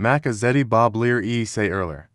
Mac Azeti Bob Lear E. Say earlier.